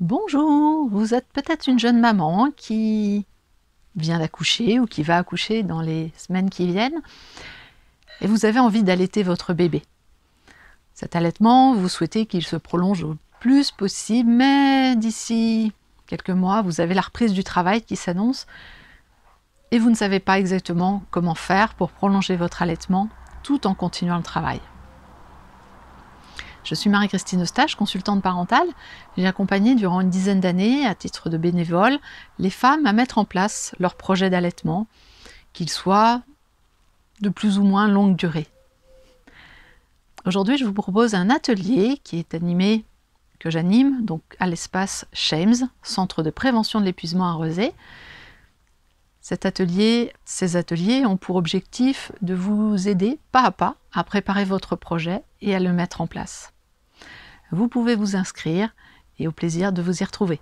Bonjour, vous êtes peut-être une jeune maman qui vient d'accoucher ou qui va accoucher dans les semaines qui viennent et vous avez envie d'allaiter votre bébé. Cet allaitement, vous souhaitez qu'il se prolonge au plus possible, mais d'ici quelques mois, vous avez la reprise du travail qui s'annonce et vous ne savez pas exactement comment faire pour prolonger votre allaitement tout en continuant le travail. Je suis Marie-Christine Eustache, consultante parentale. J'ai accompagné durant une dizaine d'années, à titre de bénévole, les femmes à mettre en place leur projet d'allaitement, qu'il soit de plus ou moins longue durée. Aujourd'hui, je vous propose un atelier qui est animé, que j'anime, donc à l'espace SHAMES, Centre de prévention de l'épuisement à Cet atelier, ces ateliers ont pour objectif de vous aider pas à pas à préparer votre projet et à le mettre en place. Vous pouvez vous inscrire et au plaisir de vous y retrouver.